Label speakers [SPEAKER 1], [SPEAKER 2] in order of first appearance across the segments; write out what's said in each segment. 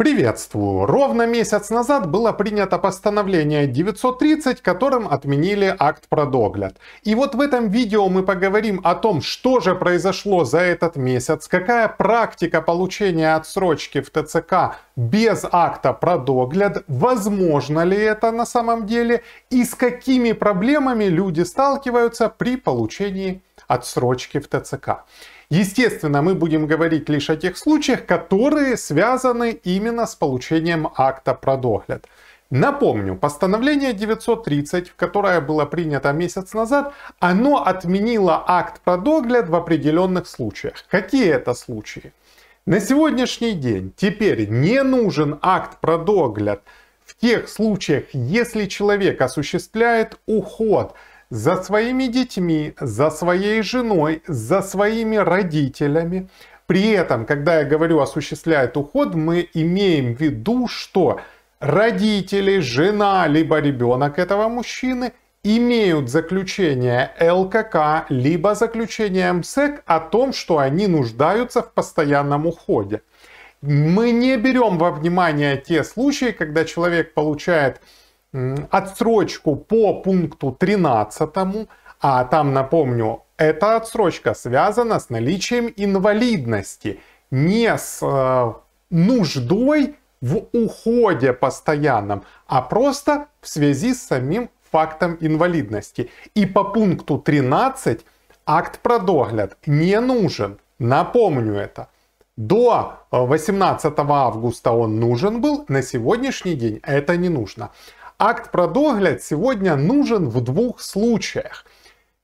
[SPEAKER 1] Приветствую! Ровно месяц назад было принято постановление 930, которым отменили акт про догляд. И вот в этом видео мы поговорим о том, что же произошло за этот месяц, какая практика получения отсрочки в ТЦК без акта про догляд, возможно ли это на самом деле и с какими проблемами люди сталкиваются при получении отсрочки в ТЦК. Естественно, мы будем говорить лишь о тех случаях, которые связаны именно с получением акта про догляд. Напомню, постановление 930, которое было принято месяц назад, оно отменило акт про догляд в определенных случаях. Какие это случаи? На сегодняшний день теперь не нужен акт про догляд в тех случаях, если человек осуществляет уход – за своими детьми, за своей женой, за своими родителями. При этом, когда я говорю осуществляет уход, мы имеем в виду, что родители, жена, либо ребенок этого мужчины имеют заключение ЛКК, либо заключение МСЭК о том, что они нуждаются в постоянном уходе. Мы не берем во внимание те случаи, когда человек получает отсрочку по пункту 13, а там, напомню, эта отсрочка связана с наличием инвалидности, не с э, нуждой в уходе постоянном, а просто в связи с самим фактом инвалидности. И по пункту 13 акт продогляд не нужен. Напомню это. До 18 августа он нужен был, на сегодняшний день это не нужно. Акт про догляд сегодня нужен в двух случаях.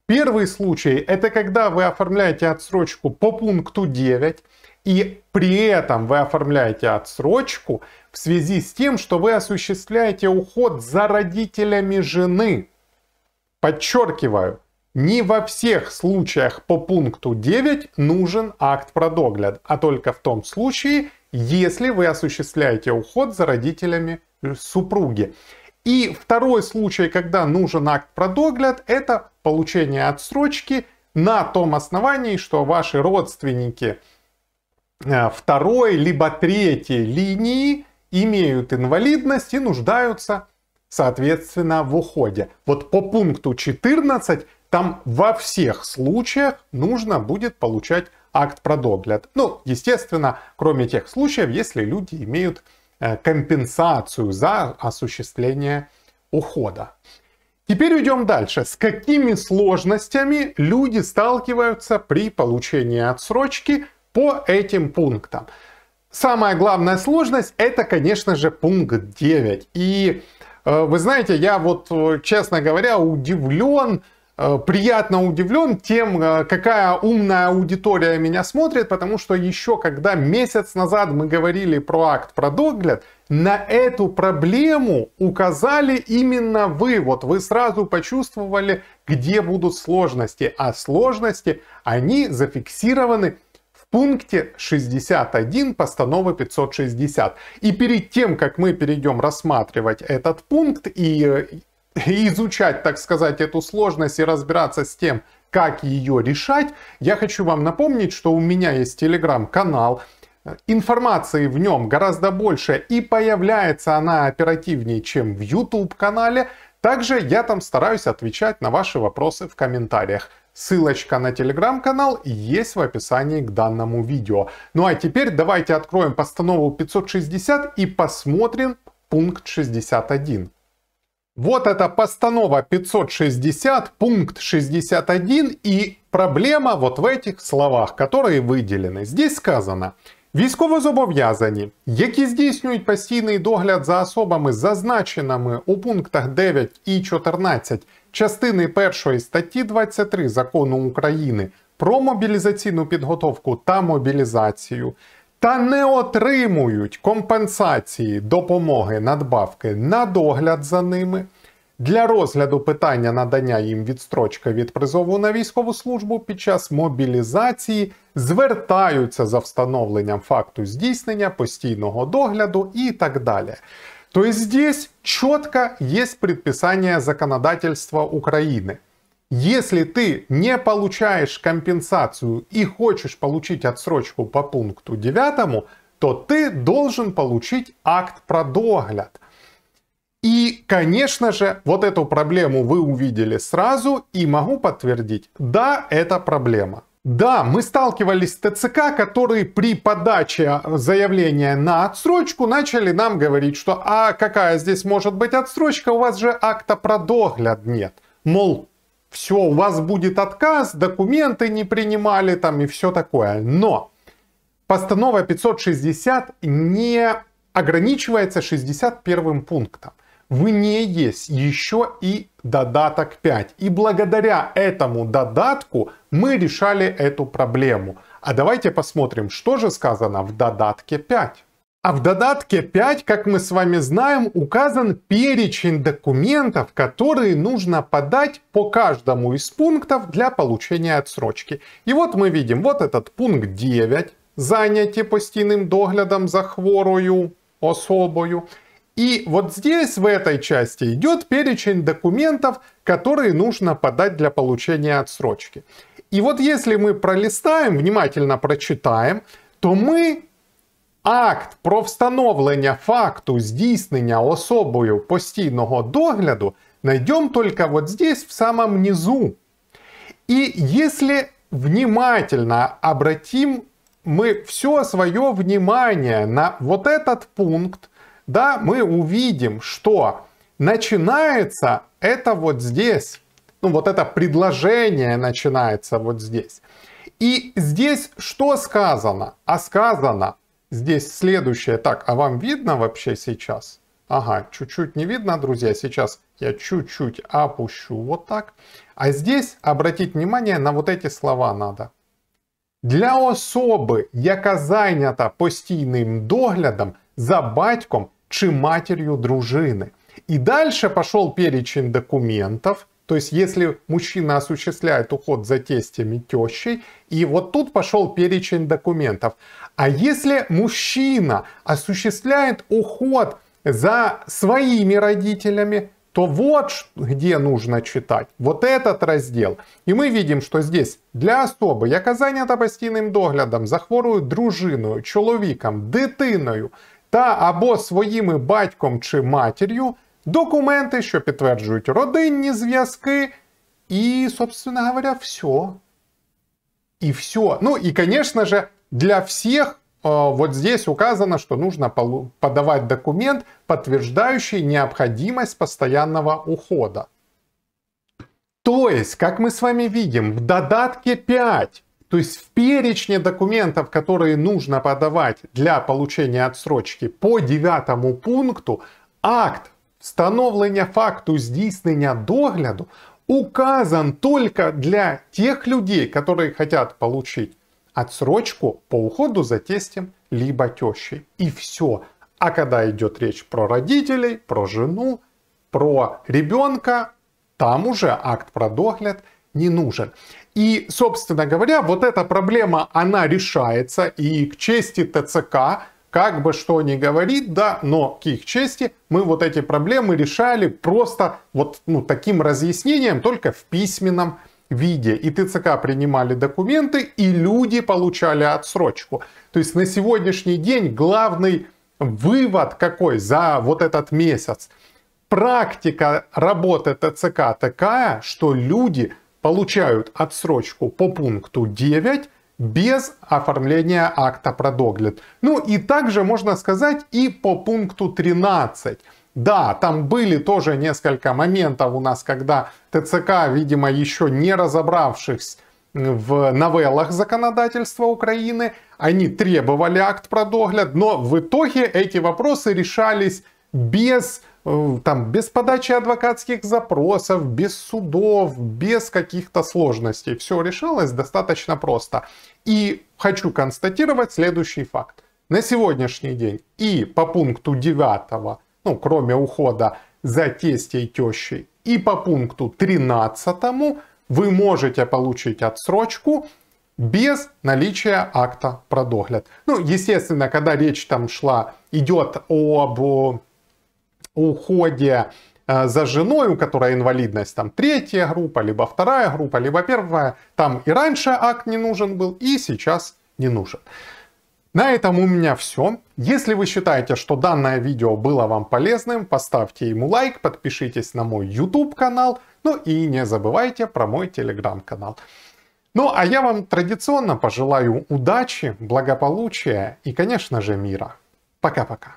[SPEAKER 1] Первый случай – это когда вы оформляете отсрочку по пункту 9, и при этом вы оформляете отсрочку в связи с тем, что вы осуществляете уход за родителями жены. Подчеркиваю, не во всех случаях по пункту 9 нужен акт про догляд, а только в том случае, если вы осуществляете уход за родителями э, супруги. И второй случай, когда нужен акт продогляд, это получение отсрочки на том основании, что ваши родственники э, второй либо третьей линии имеют инвалидность и нуждаются, соответственно, в уходе. Вот по пункту 14 там во всех случаях нужно будет получать акт продогляд. Ну, естественно, кроме тех случаев, если люди имеют Э, компенсацию за осуществление ухода. Теперь идем дальше. С какими сложностями люди сталкиваются при получении отсрочки по этим пунктам? Самая главная сложность это, конечно же, пункт 9. И э, вы знаете, я вот, э, честно говоря, удивлен Э, приятно удивлен тем, э, какая умная аудитория меня смотрит, потому что еще когда месяц назад мы говорили про акт, про догляд, на эту проблему указали именно вы. Вот вы сразу почувствовали, где будут сложности. А сложности, они зафиксированы в пункте 61 постановы 560. И перед тем, как мы перейдем рассматривать этот пункт и э, изучать, так сказать, эту сложность и разбираться с тем, как ее решать, я хочу вам напомнить, что у меня есть телеграм-канал, информации в нем гораздо больше и появляется она оперативнее, чем в YouTube-канале. Также я там стараюсь отвечать на ваши вопросы в комментариях. Ссылочка на телеграм-канал есть в описании к данному видео. Ну а теперь давайте откроем постанову 560 и посмотрим пункт 61. Вот это постанова 560, пункт 61 и проблема вот в этих словах, которые виділені. Здесь сказано, Військовозобов'язані, які здійснюють постійний догляд за особами, зазначеними у пунктах 9 і 14 частини 1 статті 23 закону України про мобілізаційну підготовку та мобілізацію, та не отримують компенсації допомоги надбавки на догляд за ними. Для розгляду питання надання їм відстрочки від призову на військову службу під час мобілізації звертаються за встановленням факту здійснення постійного догляду і так далі. То тобто есть здесь четко есть предписание законодательства України. Если ты не получаешь компенсацию и хочешь получить отсрочку по пункту 9, то ты должен получить акт про догляд. И, конечно же, вот эту проблему вы увидели сразу и могу подтвердить, да, это проблема. Да, мы сталкивались с ТЦК, которые при подаче заявления на отсрочку начали нам говорить, что а какая здесь может быть отсрочка, у вас же акта про догляд нет. Мол, все, у вас будет отказ, документы не принимали там и все такое. Но постанова 560 не ограничивается 61 пунктом. В ней есть еще и додаток 5. И благодаря этому додатку мы решали эту проблему. А давайте посмотрим, что же сказано в додатке 5. А в додатке 5, как мы с вами знаем, указан перечень документов, которые нужно подать по каждому из пунктов для получения отсрочки. И вот мы видим, вот этот пункт 9, занятие постійним доглядом за хворую особою. И вот здесь, в этой части, идет перечень документов, которые нужно подать для получения отсрочки. И вот если мы пролистаем, внимательно прочитаем, то мы Акт про встановлення факту здійснення особою постійного догляду найдем только вот здесь, в самом низу. И если внимательно обратим мы все свое внимание на вот этот пункт, да, мы увидим, что начинается это вот здесь. Ну, вот это предложение начинается вот здесь. И здесь что сказано? А сказано, здесь следующее. Так, а вам видно вообще сейчас? Ага, чуть-чуть не видно, друзья. Сейчас я чуть-чуть опущу вот так. А здесь обратить внимание на вот эти слова надо. Для особи, яка зайнята постійним доглядом за батьком чи матерью дружины. И дальше пошел перечень документов. То есть, если мужчина осуществляет уход за тестями тещей, и вот тут пошел перечень документов. А если мужчина осуществляет уход за своими родителями, то вот где нужно читать, вот этот раздел. И мы видим, что здесь для особы я зайнята постійним доглядом за хворою дружиною, чоловіком, дитиною та або своїми батьком чи матір'ю, документи, що підтверджують родинні зв'язки, і, собственно говоря, все. И все. Ну и, конечно же, для всех э, вот здесь указано, что нужно подавать документ, подтверждающий необходимость постоянного ухода. То есть, как мы с вами видим, в додатке 5, то есть в перечне документов, которые нужно подавать для получения отсрочки по девятому пункту, акт становления факту здійснення догляду указан только для тех людей, которые хотят получить отсрочку по уходу за тестем либо тещей. И все. А когда идет речь про родителей, про жену, про ребенка, там уже акт про догляд не нужен. И, собственно говоря, вот эта проблема, она решается, и к чести ТЦК, как бы что ни говорит, да, но к их чести мы вот эти проблемы решали просто вот ну, таким разъяснением, только в письменном виде и ТЦК принимали документы, и люди получали отсрочку. То есть на сегодняшний день главный вывод какой за вот этот месяц? Практика работы ТЦК такая, что люди получают отсрочку по пункту 9 без оформления акта продоглит. Ну и также можно сказать и по пункту 13. Да, там были тоже несколько моментов у нас, когда ТЦК, видимо, еще не разобравшись в новеллах законодательства Украины, они требовали акт про догляд, но в итоге эти вопросы решались без, э, там, без подачи адвокатских запросов, без судов, без каких-то сложностей. Все решалось достаточно просто. И хочу констатировать следующий факт. На сегодняшний день и по пункту 9 ну, кроме ухода за тестей и тещей. И по пункту 13 вы можете получить отсрочку без наличия акта про Ну, естественно, когда речь там шла, идет об э, уходе э, за женой, у которой инвалидность там третья группа, либо вторая группа, либо первая, там и раньше акт не нужен был, и сейчас не нужен. На этом у меня все. Если вы считаете, что данное видео было вам полезным, поставьте ему лайк, подпишитесь на мой YouTube канал, ну и не забывайте про мой Telegram канал. Ну а я вам традиционно пожелаю удачи, благополучия и, конечно же, мира. Пока-пока.